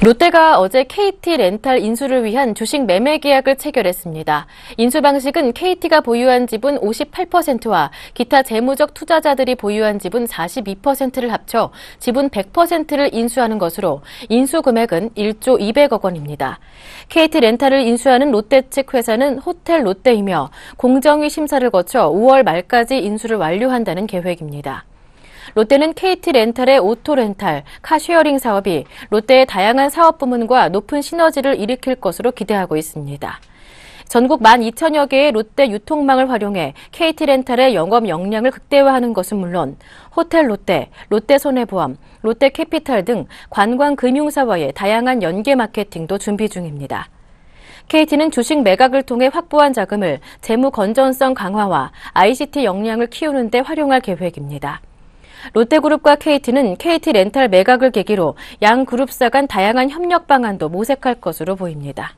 롯데가 어제 KT 렌탈 인수를 위한 주식 매매 계약을 체결했습니다. 인수 방식은 KT가 보유한 지분 58%와 기타 재무적 투자자들이 보유한 지분 42%를 합쳐 지분 100%를 인수하는 것으로 인수 금액은 1조 200억 원입니다. KT 렌탈을 인수하는 롯데 측 회사는 호텔 롯데이며 공정위 심사를 거쳐 5월 말까지 인수를 완료한다는 계획입니다. 롯데는 KT 렌탈의 오토 렌탈, 카쉐어링 사업이 롯데의 다양한 사업 부문과 높은 시너지를 일으킬 것으로 기대하고 있습니다. 전국 12,000여 개의 롯데 유통망을 활용해 KT 렌탈의 영업 역량을 극대화하는 것은 물론 호텔 롯데, 롯데 손해보험, 롯데 캐피탈 등 관광 금융사와의 다양한 연계 마케팅도 준비 중입니다. KT는 주식 매각을 통해 확보한 자금을 재무 건전성 강화와 ICT 역량을 키우는 데 활용할 계획입니다. 롯데그룹과 KT는 KT 렌탈 매각을 계기로 양 그룹사 간 다양한 협력 방안도 모색할 것으로 보입니다.